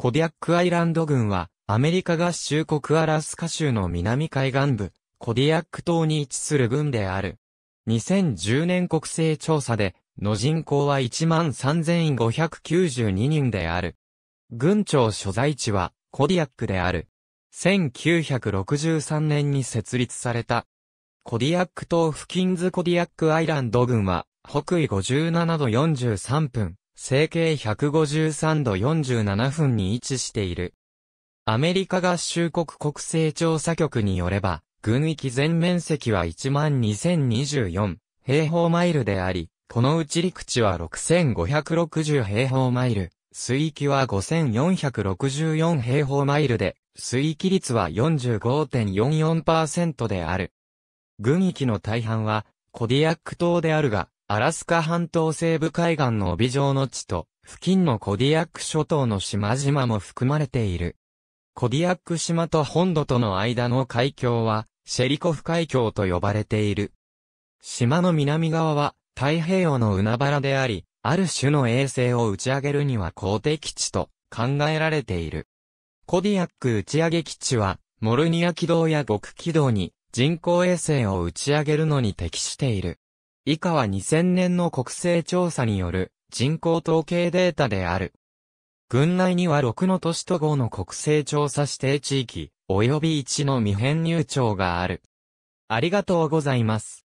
コディアックアイランド群は、アメリカ合衆国アラスカ州の南海岸部、コディアック島に位置する群である。2010年国勢調査で、の人口は13,592人である。軍庁所在地は、コディアックである。1963年に設立された。コディアック島付近ズコディアックアイランド群は、北緯57度43分、成形153度47分に位置している。アメリカ合衆国国勢調査局によれば、軍域全面積は12,024平方マイルであり、このうち陸地は6,560平方マイル、水域は5,464平方マイルで、水域率は45.44%である。軍域の大半は、コディアック島であるが、アラスカ半島西部海岸の帯状の地と、付近のコディアック諸島の島々も含まれている。コディアック島と本土との間の海峡は、シェリコフ海峡と呼ばれている。島の南側は、太平洋の海原であり、ある種の衛星を打ち上げるには公的地と考えられている。コディアック打ち上げ基地は、モルニア軌道や極軌道に人工衛星を打ち上げるのに適している。以下は2000年の国勢調査による人口統計データである。郡内には6の都市と5の国勢調査指定地域、及び1の未編入庁がある。ありがとうございます。